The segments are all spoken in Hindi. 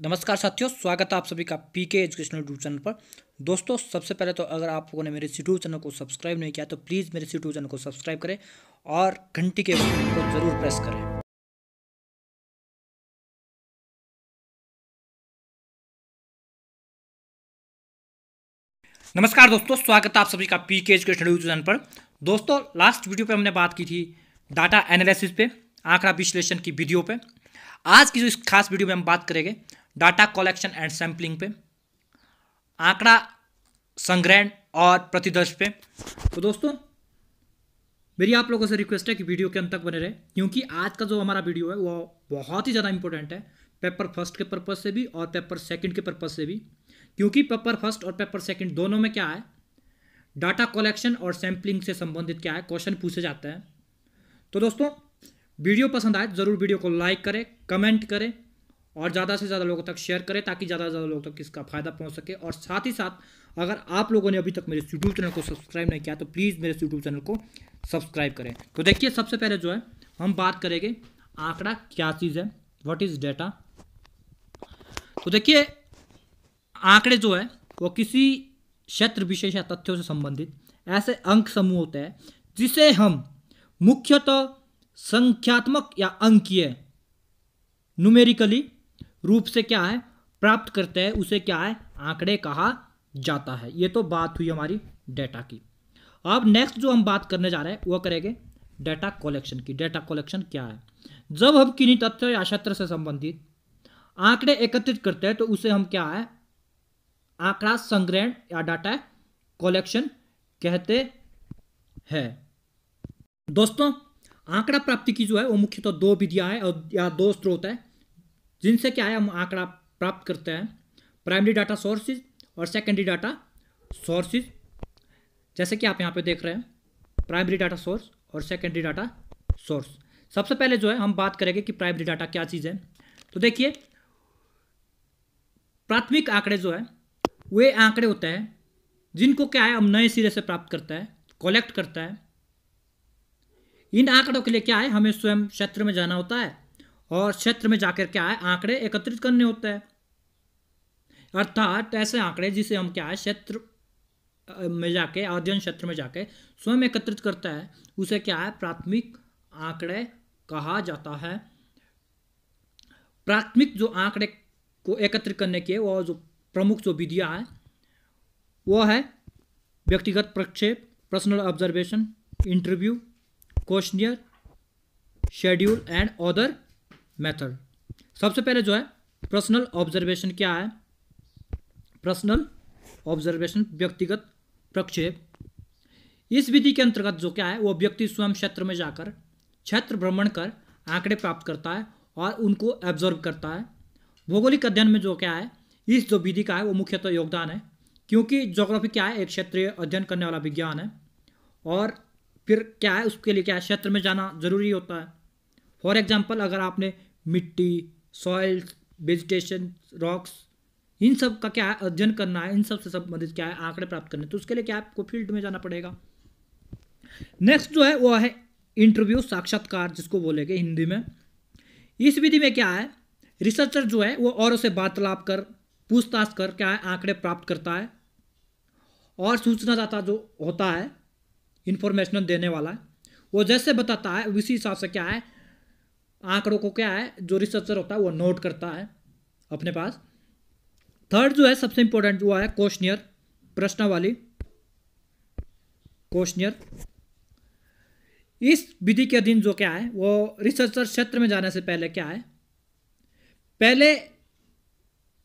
नमस्कार साथियों स्वागत है आप सभी का पीके एजुकेशनल यूट्यूब चैनल पर दोस्तों सबसे पहले तो अगर आप लोगों ने मेरे यूट्यूब चैनल को सब्सक्राइब नहीं किया तो प्लीज़ मेरे यूट्यूब चैनल को सब्सक्राइब करें और घंटी के बटन को ज़रूर प्रेस करें नमस्कार दोस्तों स्वागत है आप सभी का पी के एजुकेशनल यूट्यूब चैनल पर दोस्तों लास्ट वीडियो पर हमने बात की थी डाटा एनालिसिस पे आंकड़ा विश्लेषण की वीडियो पे आज की जो इस खास वीडियो में हम बात करेंगे डाटा कलेक्शन एंड सैम्पलिंग पे आंकड़ा संग्रहण और प्रतिदर्श पे तो दोस्तों मेरी आप लोगों से रिक्वेस्ट है कि वीडियो के अंत तक बने रहे क्योंकि आज का जो हमारा वीडियो है वो बहुत ही ज़्यादा इंपॉर्टेंट है पेपर फर्स्ट के पर्पज़ से भी और पेपर सेकेंड के पर्पज़ से भी क्योंकि पेपर फर्स्ट और पेपर सेकेंड दोनों में क्या है डाटा कलेक्शन और सैम्पलिंग से संबंधित क्या है क्वेश्चन पूछे जाते हैं तो दोस्तों वीडियो पसंद आए तो ज़रूर वीडियो को लाइक करें कमेंट करें और ज़्यादा से ज़्यादा लोगों तक शेयर करें ताकि ज़्यादा से ज़्यादा लोगों तक इसका फ़ायदा पहुँच सके और साथ ही साथ अगर आप लोगों ने अभी तक मेरे यूट्यूब चैनल को सब्सक्राइब नहीं किया तो प्लीज़ मेरे यूट्यूब चैनल को सब्सक्राइब करें तो देखिए सबसे पहले जो है हम बात करेंगे आंकड़ा क्या चीज़ है व्हाट इज़ डेटा तो देखिए आंकड़े जो है वो किसी क्षेत्र विशेष या तथ्यों से संबंधित ऐसे अंक समूह होते हैं जिसे हम मुख्यतः संख्यात्मक या अंकीय न्यूमेरिकली रूप से क्या है प्राप्त करते हैं उसे क्या है आंकड़े कहा जाता है ये तो बात हुई हमारी डेटा की अब नेक्स्ट जो हम बात करने जा रहे हैं वह करेंगे डेटा कलेक्शन की डेटा कलेक्शन क्या है जब हम किन्हीं तथ्य या क्षेत्र से संबंधित आंकड़े एकत्रित करते हैं तो उसे हम क्या है आंकड़ा संग्रहण या डाटा कलेक्शन कहते हैं दोस्तों आंकड़ा प्राप्ति की जो है वो मुख्यतः तो दो विधियां है और या दो स्रोत है जिनसे क्या है हम आंकड़ा प्राप्त करते हैं प्राइमरी डाटा सोर्सेज और सेकेंडरी डाटा सोर्सेज जैसे कि आप यहाँ पे देख रहे हैं प्राइमरी डाटा सोर्स और सेकेंडरी डाटा सोर्स सबसे पहले जो है हम बात करेंगे कि प्राइमरी डाटा क्या चीज़ है तो देखिए प्राथमिक आंकड़े जो है वे आंकड़े होते हैं जिनको क्या है हम नए सिरे से प्राप्त करता है कलेक्ट करता है इन आंकड़ों के लिए क्या है हमें स्वयं क्षेत्र में जाना होता है और क्षेत्र में जाकर क्या है आंकड़े एकत्रित करने होते हैं अर्थात ऐसे आंकड़े जिसे हम क्या है क्षेत्र में जाके अध्ययन क्षेत्र में जाके स्वयं एकत्रित करता है उसे क्या है प्राथमिक आंकड़े कहा जाता है प्राथमिक जो आंकड़े को एकत्रित करने के वह जो प्रमुख जो विधियां है वो है व्यक्तिगत प्रक्षेप personal observation interview questionnaire schedule and other method सबसे पहले जो है पर्सनल ऑब्जर्वेशन क्या है पर्सनल ऑब्जर्वेशन व्यक्तिगत प्रक्षेप इस विधि के अंतर्गत जो क्या है वो व्यक्ति स्वयं क्षेत्र में जाकर क्षेत्र भ्रमण कर आंकड़े प्राप्त करता है और उनको एब्जॉर्व करता है भौगोलिक अध्ययन में जो क्या है इस जो विधि का है वो मुख्यतः तो योगदान है क्योंकि जोग्राफी क्या है एक क्षेत्रीय अध्ययन करने वाला विज्ञान है और फिर क्या है उसके लिए क्या है क्षेत्र में जाना जरूरी होता है फॉर एग्जाम्पल अगर आपने मिट्टी सॉइल्स वेजिटेशन रॉक्स इन सब का क्या है अध्ययन करना है इन सब से संबंधित क्या है आंकड़े प्राप्त करने तो उसके लिए क्या आपको फील्ड में जाना पड़ेगा नेक्स्ट जो है वो है इंटरव्यू साक्षात्कार जिसको बोलेंगे हिंदी में इस विधि में क्या है रिसर्चर जो है वो औरों से वार्तालाप कर पूछताछ कर क्या है आंकड़े प्राप्त करता है और सूचनादाता जो होता है इन्फॉर्मेशन देने वाला है वो जैसे बताता है उसी हिसाब से क्या है आंकड़ों को क्या है जो रिसर्चर होता है वो नोट करता है अपने पास थर्ड जो है सबसे इंपॉर्टेंट वो है क्वेश्चनियर वाली क्वेश्चनियर इस विधि के अधीन जो क्या है वो रिसर्चर क्षेत्र में जाने से पहले क्या है पहले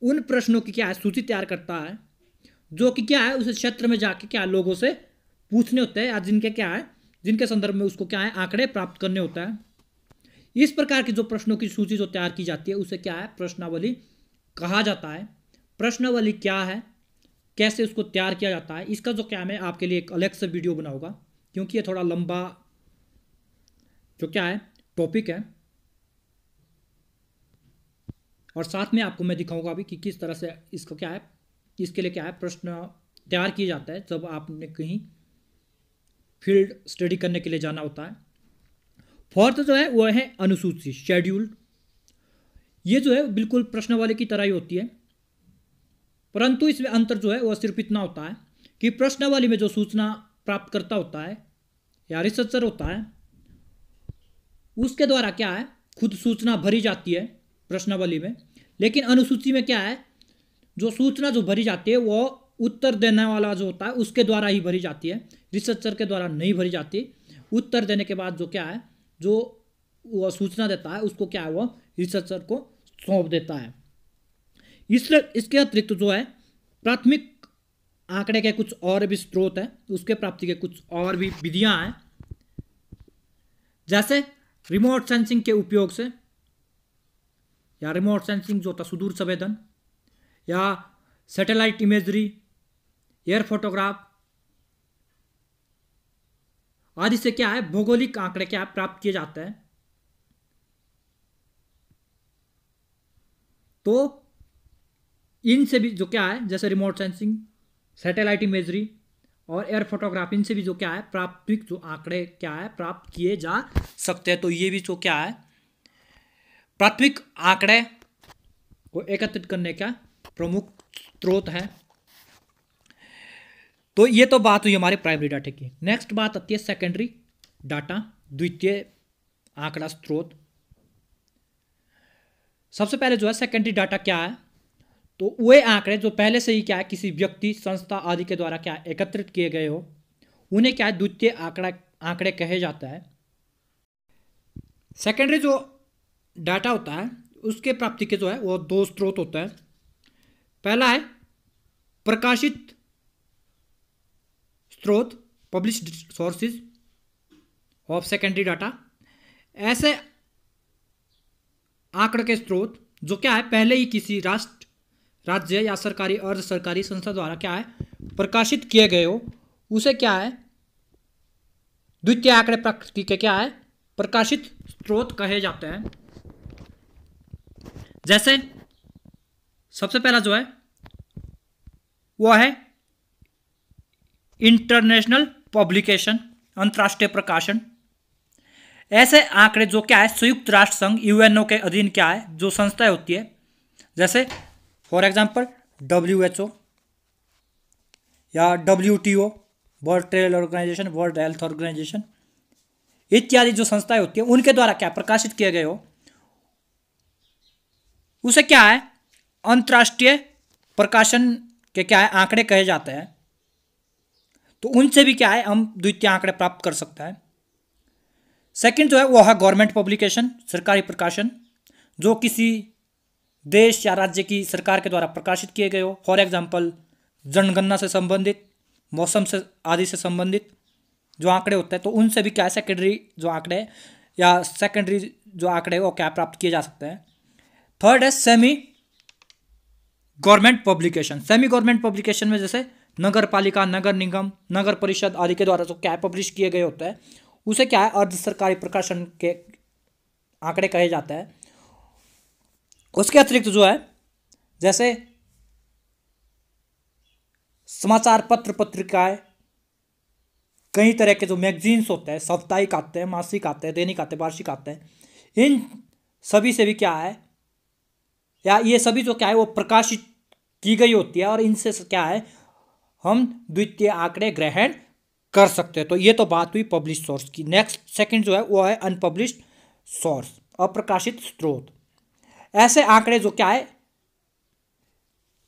उन प्रश्नों की क्या है सूची तैयार करता है जो कि क्या है उसे क्षेत्र में जाके क्या लोगों से पूछने होते हैं या जिनके क्या है जिनके संदर्भ में उसको क्या है आंकड़े प्राप्त करने होता है इस प्रकार की जो प्रश्नों की सूची जो तैयार की जाती है उसे क्या है प्रश्नावली कहा जाता है प्रश्नावली क्या है कैसे उसको तैयार किया जाता है इसका जो क्या मैं आपके लिए एक अलग से वीडियो बनाऊंगा क्योंकि ये थोड़ा लंबा जो क्या है टॉपिक है और साथ में आपको मैं दिखाऊंगा अभी कि किस तरह से इसको क्या है इसके लिए क्या है प्रश्न तैयार किया जाता है जब आपने कहीं फील्ड स्टडी करने के लिए जाना होता है फोर्थ तो जो है वो है अनुसूची शेड्यूल्ड ये जो है बिल्कुल वाले की तरह ही होती है परंतु इसमें अंतर जो है वह सिर्फ इतना होता है कि वाले में जो सूचना प्राप्त करता होता है या रिसर्चर होता है उसके द्वारा क्या है खुद सूचना भरी जाती है प्रश्नावली में लेकिन अनुसूची में क्या है जो सूचना जो भरी जाती है वो उत्तर देने वाला जो होता है उसके द्वारा ही भरी जाती है रिसर्चर के द्वारा नहीं भरी जाती उत्तर देने के बाद जो क्या है जो सूचना देता है उसको क्या है वह रिसर्चर को सौंप देता है इस इसके अतिरिक्त जो है प्राथमिक आंकड़े के कुछ और भी स्रोत हैं उसके प्राप्ति के कुछ और भी विधियां हैं जैसे रिमोट सेंसिंग के उपयोग से या रिमोट सेंसिंग जो होता सुदूर संवेदन या सैटेलाइट इमेजरी एयर फोटोग्राफ आदि से क्या है भौगोलिक आंकड़े क्या प्राप्त किए जाते हैं तो इनसे भी जो क्या है जैसे रिमोट सेंसिंग सैटेलाइट इमेजरी और एयर फोटोग्राफी इनसे भी जो क्या है प्राथमिक जो आंकड़े क्या है प्राप्त किए जा सकते हैं तो ये भी जो क्या है प्राथमिक आंकड़े को एकत्रित करने का प्रमुख स्रोत है तो ये तो बात हुई हमारे प्राइमरी डाटा की नेक्स्ट बात आती है सेकेंडरी डाटा द्वितीय आंकड़ा स्रोत सबसे पहले जो है सेकेंडरी डाटा क्या है तो वे आंकड़े जो पहले से ही क्या है किसी व्यक्ति संस्था आदि के द्वारा क्या एकत्रित किए गए हो उन्हें क्या है द्वितीय आंकड़ा आंकड़े कहे जाता है सेकेंडरी जो डाटा होता है उसके प्राप्ति के जो है वो दो स्रोत होता है पहला है प्रकाशित स्रोत publish sources of secondary data ऐसे आंकड़े के स्रोत जो क्या है पहले ही किसी राष्ट्र राज्य या सरकारी अर्ध सरकारी संस्था द्वारा क्या है प्रकाशित किए गए हो उसे क्या है द्वितीय आंकड़े प्रकृति के क्या है प्रकाशित स्रोत कहे जाते हैं जैसे सबसे पहला जो है वह है इंटरनेशनल पब्लिकेशन अंतर्राष्ट्रीय प्रकाशन ऐसे आंकड़े जो क्या है संयुक्त राष्ट्र संघ यूएनओ के अधीन क्या है जो संस्थाएं होती है जैसे for example W H O या W T O world trade organisation world health organisation इत्यादि जो संस्थाएं होती है उनके द्वारा क्या प्रकाशित किए गए हो उसे क्या है अंतर्राष्ट्रीय प्रकाशन के क्या है आंकड़े कहे जाते हैं तो उनसे भी क्या है हम द्वितीय आंकड़े प्राप्त कर सकते हैं सेकंड जो है वो है गवर्नमेंट पब्लिकेशन सरकारी प्रकाशन जो किसी देश या राज्य की सरकार के द्वारा प्रकाशित किए गए हो फॉर एग्जाम्पल जनगणना से संबंधित मौसम से आदि से संबंधित जो आंकड़े होते हैं तो उनसे भी क्या है सेकेंडरी जो आंकड़े या सेकेंडरी जो आंकड़े वो क्या प्राप्त किए जा सकते हैं थर्ड है semi government publication semi government publication में जैसे नगर पालिका नगर निगम नगर परिषद आदि के द्वारा जो क्या पब्लिश किए गए होते हैं उसे क्या है अर्ध सरकारी प्रकाशन के आंकड़े कहे जाते हैं उसके अतिरिक्त जो है जैसे समाचार पत्र पत्रिकाएं कई तरह के जो मैगजीन्स होते हैं साप्ताहिक आते हैं मासिक आते हैं दैनिक आते हैं वार्षिक आते हैं इन सभी से भी क्या है या ये सभी जो क्या है वो प्रकाशित की गई होती है और इनसे क्या है हम द्वितीय आंकड़े ग्रहण कर सकते हैं तो ये तो बात हुई पब्लिश सोर्स की नेक्स्ट सेकंड जो है वो है अनपब्लिश सोर्स अप्रकाशित स्रोत ऐसे आंकड़े जो क्या है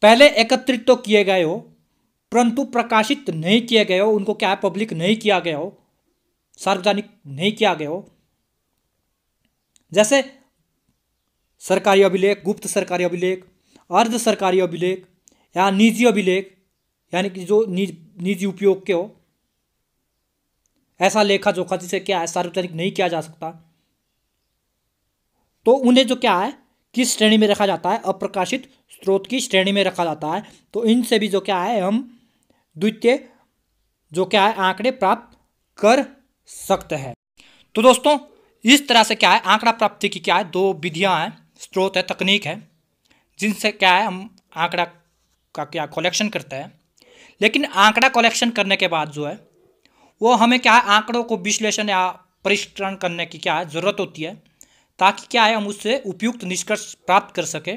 पहले एकत्रित तो किए गए हो परंतु प्रकाशित नहीं किए गए हो उनको क्या है पब्लिक नहीं किया गया हो सार्वजनिक नहीं किया गया हो जैसे सरकारी अभिलेख गुप्त सरकारी अभिलेख अर्ध सरकारी अभिलेख या निजी अभिलेख यानी कि जो निज निजी उपयोग के हो ऐसा लेखा जोखा जिसे क्या है सार्वजनिक नहीं किया जा सकता तो उन्हें जो क्या है किस श्रेणी में रखा जाता है अप्रकाशित स्रोत की श्रेणी में रखा जाता है तो इनसे भी जो क्या है हम द्वितीय जो क्या है आंकड़े प्राप्त कर सकते हैं तो दोस्तों इस तरह से क्या है आंकड़ा प्राप्ति की क्या है दो विधियां हैं स्रोत है तकनीक है जिनसे क्या है हम आंकड़ा का क्या कलेक्शन करते हैं लेकिन आंकड़ा कलेक्शन करने के बाद जो है वो हमें क्या है आंकड़ों को विश्लेषण या परिष्करण करने की क्या है ज़रूरत होती है ताकि क्या है हम उससे उपयुक्त निष्कर्ष प्राप्त कर सके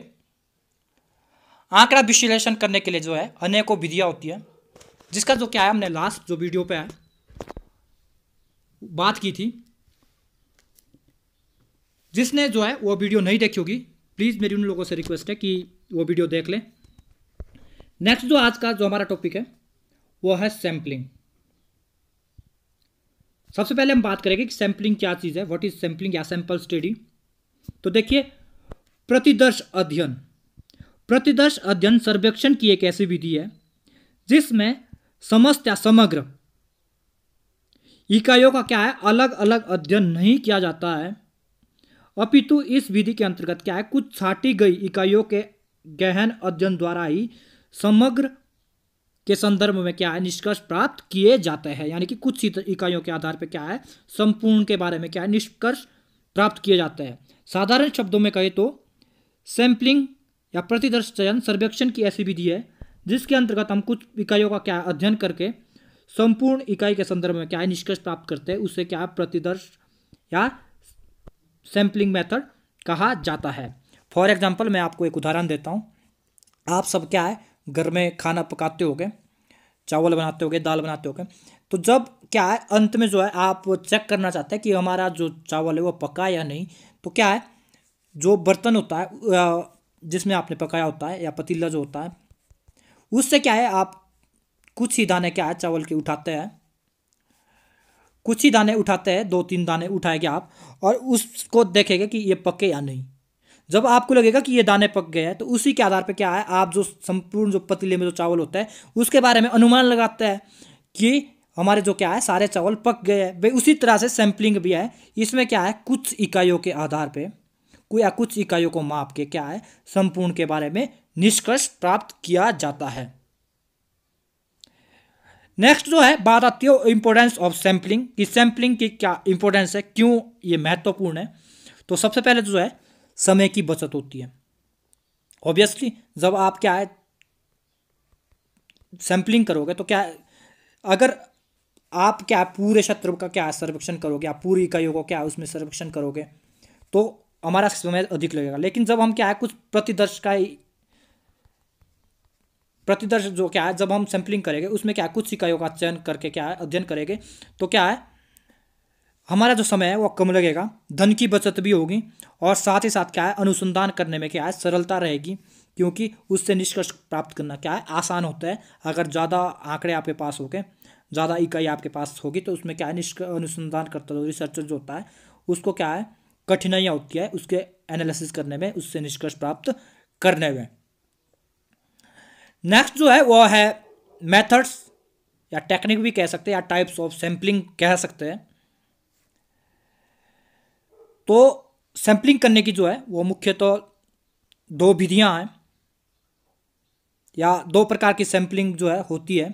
आंकड़ा विश्लेषण करने के लिए जो है अनेकों विधियाँ होती है जिसका जो क्या है हमने लास्ट जो वीडियो पे है बात की थी जिसने जो है वो वीडियो नहीं देखी होगी प्लीज़ मेरी उन लोगों से रिक्वेस्ट है कि वो वीडियो देख लें नेक्स्ट जो आज का जो हमारा टॉपिक है वो है सैम्पलिंग सबसे पहले हम बात करेंगे कि सैम्पलिंग क्या चीज़ है व्हाट इज सैम्पलिंग या सैंपल स्टडी तो देखिए प्रतिदर्श अध्ययन प्रतिदर्श अध्ययन सर्वेक्षण की एक ऐसी विधि है जिसमें समस्त या समग्र इकाइयों का क्या है अलग अलग अध्ययन नहीं किया जाता है अपितु इस विधि के अंतर्गत क्या है कुछ छाटी गई इकाइयों के गहन अध्ययन द्वारा ही समग्र के संदर्भ में क्या है निष्कर्ष प्राप्त किए जाते हैं यानी कि कुछ इकाइयों के आधार पर क्या है संपूर्ण के बारे में क्या है निष्कर्ष प्राप्त किए जाते हैं साधारण शब्दों में कहें तो सैम्पलिंग या प्रतिदर्श चयन सर्वेक्षण की ऐसी विधि है जिसके अंतर्गत हम कुछ इकाइयों का क्या अध्ययन करके संपूर्ण इकाई के संदर्भ में क्या है निष्कर्ष प्राप्त करते हैं उसे क्या प्रतिदर्श या सैम्पलिंग मेथड कहा जाता है फॉर एग्जाम्पल मैं आपको एक उदाहरण देता हूँ आप सब क्या है घर में खाना पकाते हो चावल बनाते हो दाल बनाते हो तो जब क्या है अंत में जो है आप चेक करना चाहते हैं कि हमारा जो चावल है वो पका या नहीं तो क्या है जो बर्तन होता है जिसमें आपने पकाया होता है या पतीला जो होता है उससे क्या है आप कुछ ही दाने क्या है चावल के उठाते हैं कुछ ही दाने उठाते हैं दो तीन दाने उठाएंगे आप और उसको देखेंगे कि ये पके या नहीं जब आपको लगेगा कि ये दाने पक गए हैं तो उसी के आधार पर क्या है आप जो संपूर्ण जो पतीले में जो चावल होता है उसके बारे में अनुमान लगाते हैं कि हमारे जो क्या है सारे चावल पक गए हैं भाई उसी तरह से सैम्पलिंग भी है इसमें क्या है कुछ इकाइयों के आधार पर या कुछ इकाइयों को माप के क्या है संपूर्ण के बारे में निष्कर्ष प्राप्त किया जाता है नेक्स्ट जो है बात आती है इंपोर्टेंस ऑफ सैम्पलिंग कि सैम्पलिंग की क्या इंपोर्टेंस है क्यों ये महत्वपूर्ण है तो सबसे पहले तो जो है समय की बचत होती है ऑब्वियसली जब आप क्या है सैम्पलिंग करोगे तो क्या अगर आप क्या पूरे क्षेत्र का क्या सर्वेक्षण करोगे आप पूरी इकाइयों को क्या उसमें सर्वेक्षण करोगे तो हमारा समय अधिक लगेगा लेकिन जब हम क्या है कुछ प्रतिदर्श का ही प्रतिदर्श जो क्या है जब हम सैम्पलिंग करेंगे उसमें क्या है कुछ इकाइयों का चयन करके क्या है अध्ययन करेंगे तो क्या है हमारा जो समय है वो कम लगेगा धन की बचत भी होगी और साथ ही साथ क्या है अनुसंधान करने में क्या है सरलता रहेगी क्योंकि उससे निष्कर्ष प्राप्त करना क्या है आसान होता है अगर ज़्यादा आंकड़े आपके पास हो गए ज़्यादा इकाई आपके पास होगी तो उसमें क्या है निष्क अनुसंधान करता जो रिसर्चर जो होता है उसको क्या है कठिनाइयाँ होती है उसके एनालिसिस करने में उससे निष्कर्ष प्राप्त करने में नेक्स्ट जो है वो है मेथड्स या टेक्निक भी कह सकते हैं या टाइप्स ऑफ सैम्पलिंग कह सकते हैं तो सैंपलिंग करने की जो है वो मुख्यतः तो दो विधियां हैं या दो प्रकार की सैंपलिंग जो है होती है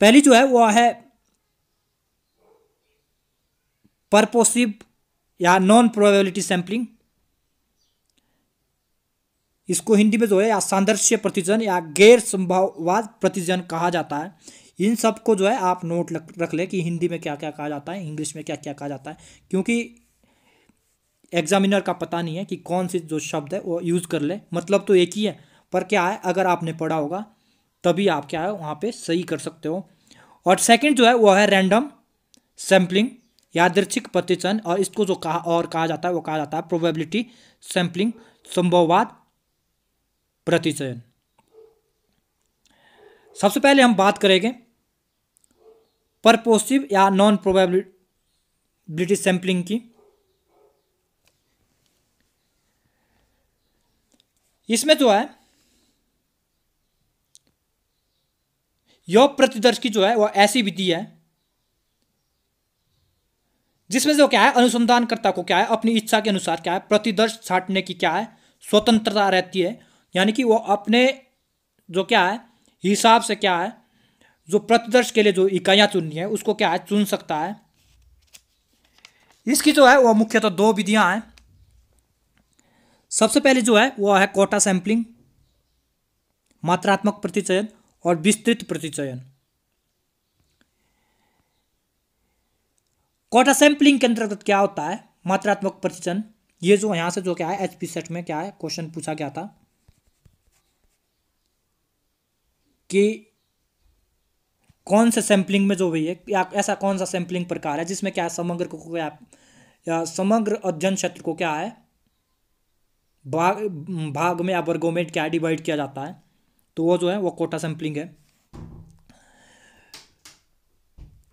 पहली जो है वो है परपोसिव या नॉन प्रोबेबिलिटी सैंपलिंग इसको हिंदी में जो है या सादृश्य प्रतिजन या गैर संभाववाद प्रतिजन कहा जाता है इन सब को जो है आप नोट रख ले कि हिंदी में क्या क्या कहा जाता है इंग्लिश में क्या क्या कहा जाता है क्योंकि एग्जामिनर का पता नहीं है कि कौन सी जो शब्द है वो यूज़ कर ले मतलब तो एक ही है पर क्या है अगर आपने पढ़ा होगा तभी आप क्या है वहाँ पे सही कर सकते हो और सेकंड जो है वो है रैंडम सैम्पलिंग यादृच्छिक प्रतिचन और इसको जो कहा और कहा जाता है वो कहा जाता है प्रोबेबिलिटी सैम्पलिंग संभववाद प्रतिचयन सबसे पहले हम बात करेंगे परपोसिव या नॉन प्रोबेबिलिटी सैम्पलिंग की इसमें जो है यह प्रतिदर्श की जो है वह ऐसी विधि है जिसमें जो क्या है अनुसंधानकर्ता को क्या है अपनी इच्छा के अनुसार क्या है प्रतिदर्श छाटने की क्या है स्वतंत्रता रहती है यानी कि वो अपने जो क्या है हिसाब से क्या है जो प्रतिदर्श के लिए जो इकाइयां चुननी है उसको क्या है चुन सकता है इसकी जो है वह मुख्यतः तो दो विधियां हैं सबसे पहले जो है वह है कोटा सैंपलिंग मात्रात्मक प्रतिचयन और विस्तृत प्रतिचयन कोटा सैंपलिंग के अंतर्गत क्या होता है मात्रात्मक प्रतिचयन ये जो यहां से जो क्या है एचपी सेट में क्या है क्वेश्चन पूछा गया था कि कौन से सैंपलिंग में जो हुई है या ऐसा कौन सा सैंपलिंग प्रकार है जिसमें क्या है समग्र को क्या समग्र अध्ययन क्षेत्र को क्या है भाग भाग में या वर्गों में क्या डिवाइड किया जाता है तो वो जो है वो कोटा सैम्पलिंग है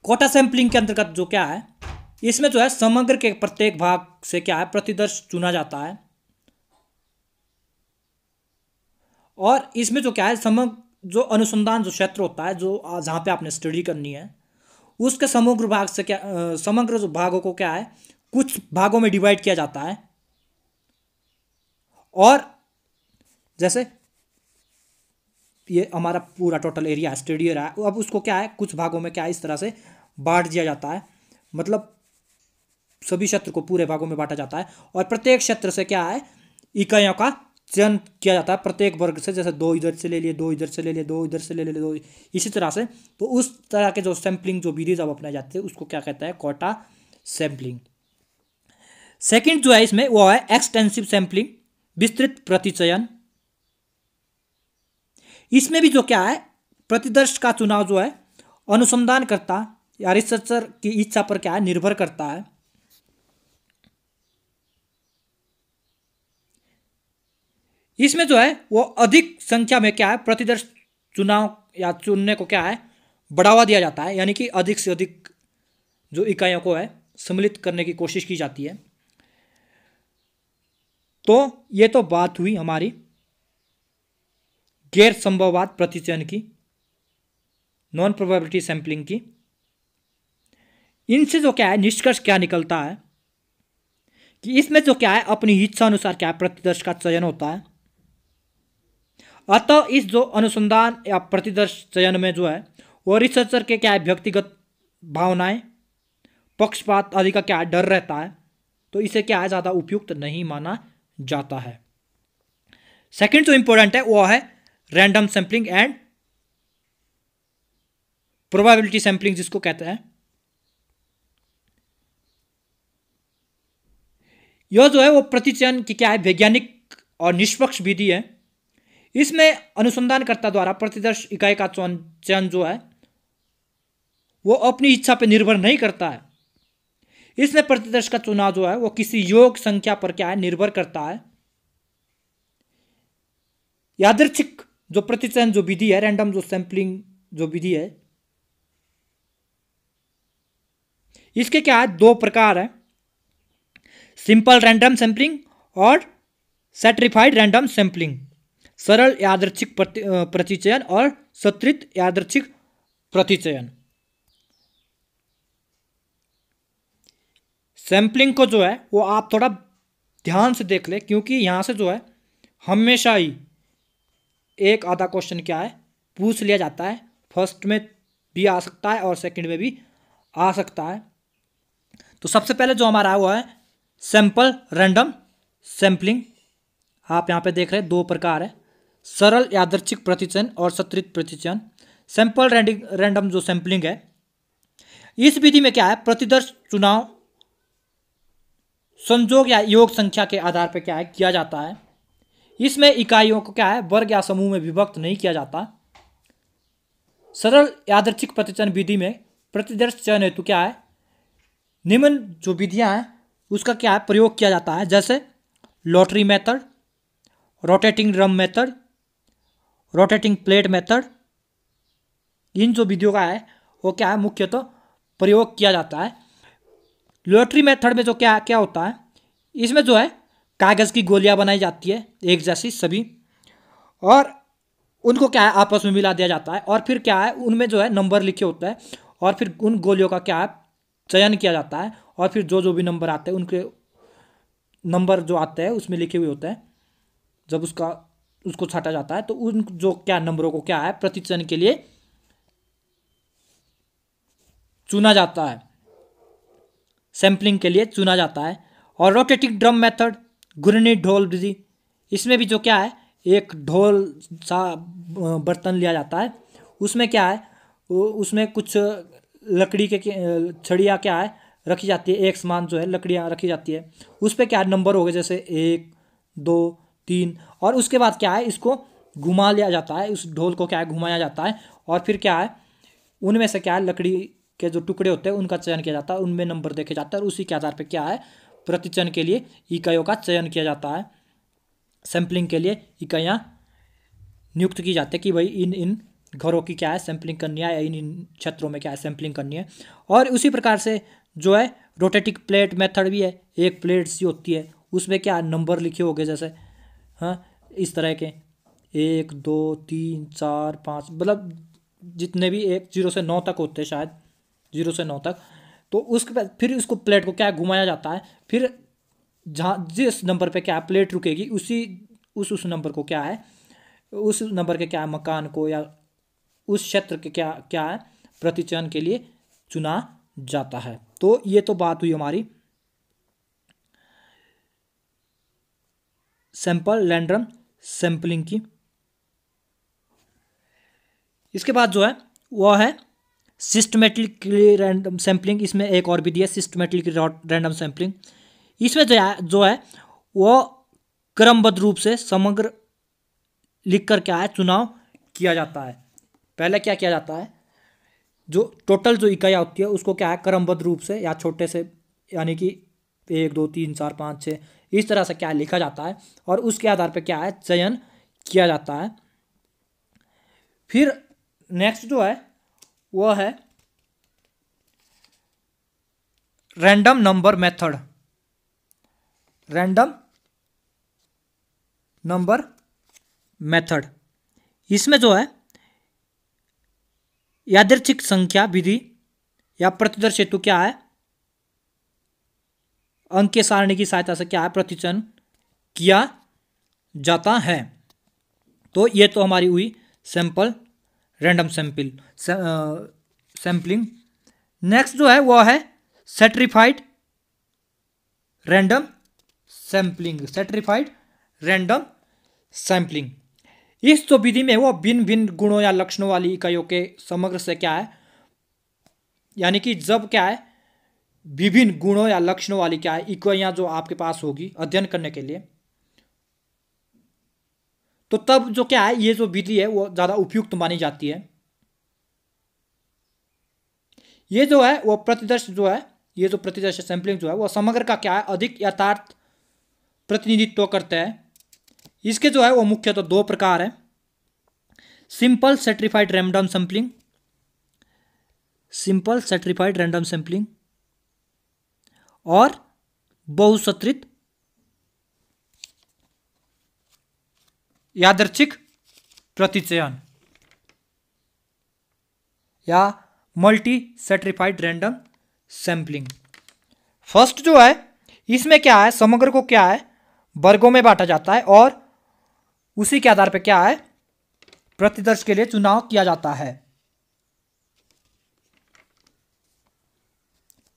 कोटा सैम्पलिंग के अंतर्गत जो क्या है इसमें जो है समग्र के प्रत्येक भाग से क्या है प्रतिदर्श चुना जाता है और इसमें जो क्या है समग्र जो अनुसंधान जो क्षेत्र होता है जो जहां पे आपने स्टडी करनी है उसके समग्र भाग से क्या समग्र जो भागों को क्या है कुछ भागों में डिवाइड किया जाता है और जैसे ये हमारा पूरा टोटल एरिया है रहा है अब उसको क्या है कुछ भागों में क्या है इस तरह से बांट दिया जाता है मतलब सभी क्षेत्र को पूरे भागों में बांटा जाता है और प्रत्येक क्षेत्र से क्या है इकाइयों का चयन किया जाता है प्रत्येक वर्ग से जैसे दो इधर से ले लिए दो इधर से ले लिए दो इधर से ले लिए दो इसी तरह से तो उस तरह के जो सैम्पलिंग जो विधि जब अपनाई जाती है उसको क्या कहता है कोटा सैम्पलिंग सेकंड जो है इसमें वो है एक्सटेंसिव सैम्पलिंग विस्तृत प्रतिचयन इसमें भी जो क्या है प्रतिदर्श का चुनाव जो है अनुसंधानकर्ता या रिसर्चर की इच्छा पर क्या है निर्भर करता है इसमें जो है वो अधिक संख्या में क्या है प्रतिदर्श चुनाव या चुनने को क्या है बढ़ावा दिया जाता है यानी कि अधिक से अधिक जो इकाइयों को है सम्मिलित करने की कोशिश की जाती है तो ये तो बात हुई हमारी गैर संभववाद प्रतिचयन की नॉन प्रोबेबिलिटी सैंपलिंग की इनसे जो क्या है निष्कर्ष क्या निकलता है कि इसमें जो क्या है अपनी इच्छा अनुसार क्या है प्रतिदर्श का चयन होता है अतः इस जो अनुसंधान या प्रतिदर्श चयन में जो है वो रिसर्चर के क्या है व्यक्तिगत भावनाएं पक्षपात आदि का क्या डर रहता है तो इसे क्या है ज़्यादा उपयुक्त नहीं माना जाता है सेकंड जो इंपॉर्टेंट है वो है random sampling and probability sampling जिसको कहते हैं यह जो है वो प्रतिचयन की क्या है वैज्ञानिक और निष्पक्ष विधि है इसमें अनुसंधानकर्ता द्वारा प्रतिदर्श इकाई का चयन जो है वो अपनी इच्छा पर निर्भर नहीं करता है इसमें प्रतिदर्श का चुनाव जो है वो किसी योग संख्या पर क्या है निर्भर करता है यादृच्छिक जो प्रतिचयन जो विधि है रैंडम जो सैंपलिंग जो विधि है इसके क्या है दो प्रकार है सिंपल रैंडम सैंपलिंग और सेट्रिफाइड रैंडम सैंपलिंग सरल यादृच्छिक प्रतिचयन और सत्रित यादृच्छिक प्रतिचयन सैम्पलिंग को जो है वो आप थोड़ा ध्यान से देख लें क्योंकि यहाँ से जो है हमेशा ही एक आधा क्वेश्चन क्या है पूछ लिया जाता है फर्स्ट में भी आ सकता है और सेकंड में भी आ सकता है तो सबसे पहले जो हमारा वो है सैंपल रैंडम सैम्पलिंग आप यहाँ पे देख रहे हैं दो प्रकार है सरल यादर्चिक प्रतिचयन और सत्रित प्रतिचयन सैंपल रैंडम जो सैम्पलिंग है इस विधि में क्या है प्रतिदर्श चुनाव संजोग या योग संख्या के आधार पर क्या है किया जाता है इसमें इकाइयों को क्या है वर्ग या समूह में विभक्त नहीं किया जाता सरल यादर्शिक प्रतिचयन विधि में प्रतिदर्श चयन हेतु क्या है निम्न जो विधियां हैं उसका क्या है प्रयोग किया जाता है जैसे lottery method rotating drum method rotating plate method इन जो विधियों का है वो क्या है मुख्यतः तो प्रयोग किया जाता है लॉटरी मेथड में जो क्या क्या होता है इसमें जो है कागज़ की गोलियां बनाई जाती है एक जैसी सभी और उनको क्या है आपस में मिला दिया जाता है और फिर क्या है उनमें जो है नंबर लिखे होते हैं और फिर उन गोलियों का क्या है चयन किया जाता है और फिर जो जो भी नंबर आते हैं उनके नंबर जो आते हैं उसमें लिखे हुए होते हैं जब उसका उसको छाटा जाता है तो उन जो क्या नंबरों को क्या है प्रतिचयन के लिए चुना जाता है सैम्पलिंग के लिए चुना जाता है और रोटेटिंग ड्रम मेथड गुरनी ढोल विधि इसमें भी जो क्या है एक ढोल सा बर्तन लिया जाता है उसमें क्या है उसमें कुछ लकड़ी के छड़ियाँ क्या है रखी जाती है एक समान जो है लकड़ियाँ रखी जाती है उस पर क्या है नंबर हो गए जैसे एक दो तीन और उसके बाद क्या है इसको घुमा लिया जाता है उस ढोल को क्या है घुमाया जाता है और फिर क्या है उनमें से क्या है लकड़ी के जो टुकड़े होते हैं उनका चयन किया जाता है उनमें नंबर देखे जाते हैं और उसी के आधार पर क्या है प्रतिचयन के लिए इकाइयों का चयन किया जाता है सैंपलिंग के लिए इकाइयाँ नियुक्त की जाती है कि भाई इन इन घरों की क्या है सैंपलिंग करनी है या इन इन क्षेत्रों में क्या है सैंपलिंग करनी है और उसी प्रकार से जो है रोटेटिक प्लेट मेथड भी है एक प्लेट सी होती है उसमें क्या नंबर लिखे हो गए जैसे हाँ इस तरह के एक दो तीन चार पाँच मतलब जितने भी एक जीरो से नौ तक होते हैं शायद जीरो से नौ तक तो उसके बाद फिर उसको प्लेट को क्या घुमाया जाता है फिर जहाँ जिस नंबर पे क्या प्लेट रुकेगी उसी उस उस नंबर को क्या है उस नंबर के क्या मकान को या उस क्षेत्र के क्या क्या है प्रतिचयन के लिए चुना जाता है तो ये तो बात हुई हमारी सैंपल रैंडम सैंपलिंग की इसके बाद जो है वह है सिस्टमेटिकली रैंडम सैम्पलिंग इसमें एक और भी दिया सिस्टमेटिकली रैंडम सैम्पलिंग इसमें जो है जो है वो क्रमबद्ध रूप से समग्र लिख कर क्या है चुनाव किया जाता है पहले क्या किया जाता है जो टोटल जो इकाइयाँ होती है उसको क्या है क्रमबद्ध रूप से या छोटे से यानी कि एक दो तीन चार पाँच छः इस तरह से क्या है लिखा जाता है और उसके आधार पर क्या है चयन किया जाता है फिर नेक्स्ट जो है वह है random number method random number method इसमें जो है यादृच्छिक संख्या विधि या प्रतिदर्श हेतु क्या है अंक के सारणी की सहायता से क्या है प्रतिचन किया जाता है तो ये तो हमारी हुई sample random sample sampling next जो है वो है stratified random sampling stratified random sampling इस तो विधि में वो भिन्न भिन्न गुणों या लक्षणों वाली इकाइयों के समग्र से क्या है यानी कि जब क्या है विभिन्न गुणों या लक्षणों वाली क्या है इकाइयाँ जो आपके पास होगी अध्ययन करने के लिए तो तब जो क्या है ये जो विधि है वो ज़्यादा उपयुक्त मानी जाती है ये जो है वो प्रतिदर्श जो है ये जो प्रतिदर्श सैंपलिंग जो है वो समग्र का क्या है अधिक यथार्थ प्रतिनिधित्व करते हैं इसके जो है वो मुख्य तो दो प्रकार है simple stratified random sampling simple stratified random sampling और बहुसत्रित यादर्चिक प्रतिचयन या multi stratified random sampling first जो है इसमें क्या है समग्र को क्या है वर्गों में बांटा जाता है और उसी के आधार पर क्या है प्रतिदर्श के लिए चुनाव किया जाता है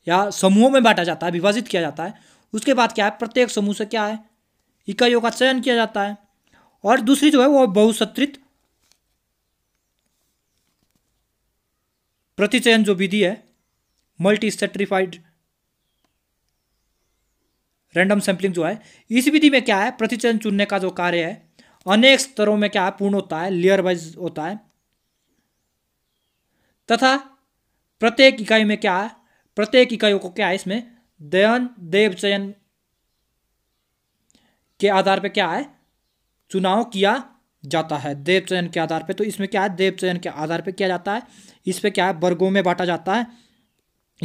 या समूहों में बांटा जाता है विभाजित किया जाता है उसके बाद क्या है प्रत्येक समूह से क्या है इकाइयों का चयन किया जाता है और दूसरी जो है वो बहुसत्रित प्रतिचयन जो विधि है मल्टी सेट्रीफाइड रैंडम सैंपलिंग जो है इस विधि में क्या है प्रतिचयन चुनने का जो कार्य है अनेक स्तरों में क्या है पूर्ण होता है लेयर वाइज होता है तथा प्रत्येक इकाई में क्या है प्रत्येक इकाइयों को क्या है इसमें दयन देव चयन के आधार पर क्या है चुनाव किया जाता है देव चयन के आधार पर तो इसमें क्या है देव चयन के आधार पर किया जाता है इस पर क्या है वर्गों में बांटा जाता है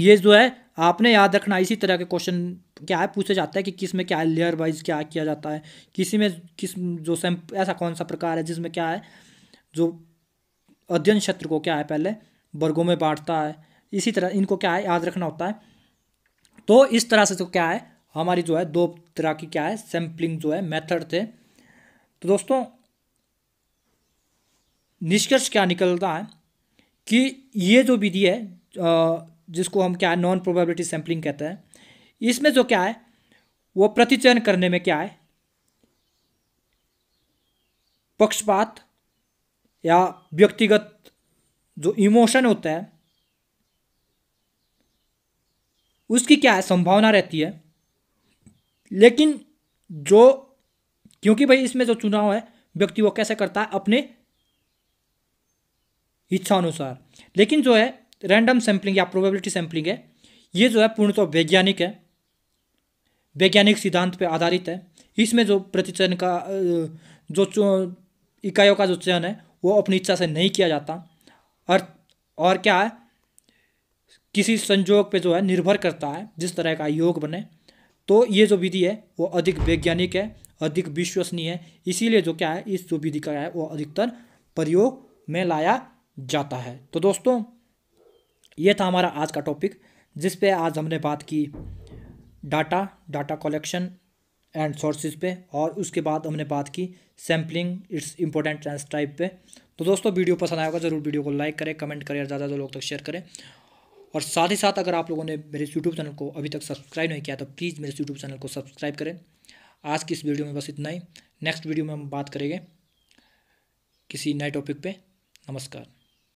ये जो है आपने याद रखना इसी तरह के क्वेश्चन क्या है पूछे जाता है कि किस में क्या है लेयर वाइज क्या किया जाता है किसी में किस जो सैम ऐसा कौन सा प्रकार है जिसमें क्या है जो अध्ययन क्षेत्र को क्या है पहले वर्गों में बांटता है इसी तरह इनको क्या है याद रखना होता है तो इस तरह से तो क्या है हमारी जो है दो तरह की क्या है सैम्पलिंग जो है मेथड थे तो दोस्तों निष्कर्ष क्या निकलता है कि ये जो विधि है जिसको हम क्या है नॉन प्रोबेबिलिटी सैम्पलिंग कहते हैं इसमें जो क्या है वो प्रतिचयन करने में क्या है पक्षपात या व्यक्तिगत जो इमोशन होता है उसकी क्या है संभावना रहती है लेकिन जो क्योंकि भाई इसमें जो चुनाव है व्यक्ति वो कैसे करता है अपने इच्छा अनुसार लेकिन जो है रैंडम सैंपलिंग या प्रोबेबिलिटी सैम्पलिंग है ये जो है पूर्णतः वैज्ञानिक है वैज्ञानिक सिद्धांत पर आधारित है इसमें जो प्रतिचयन का जो इकाइयों का जो चयन है वो अपनी इच्छा से नहीं किया जाता और और क्या है किसी संजोग पे जो है निर्भर करता है जिस तरह का योग बने तो ये जो विधि है वो अधिक वैज्ञानिक है अधिक विश्वसनीय है इसीलिए जो क्या है इस जो विधि का है वो अधिकतर प्रयोग में लाया जाता है तो दोस्तों ये था हमारा आज का टॉपिक जिस पे आज हमने बात की data data collection and sources पे और उसके बाद हमने बात की सैम्पलिंग इट्स इम्पोर्टेंट ट्रांस टाइप पे तो दोस्तों वीडियो पसंद आया होगा ज़रूर वीडियो को लाइक करें कमेंट करें ज़्यादा से लोग तक शेयर करें और साथ ही साथ अगर आप लोगों ने मेरे यूट्यूब चैनल को अभी तक सब्सक्राइब नहीं किया तो प्लीज़ मेरे यूट्यूब चैनल को सब्सक्राइब करें आज की इस वीडियो में बस इतना ही नेक्स्ट वीडियो में हम बात करेंगे किसी नए टॉपिक पे नमस्कार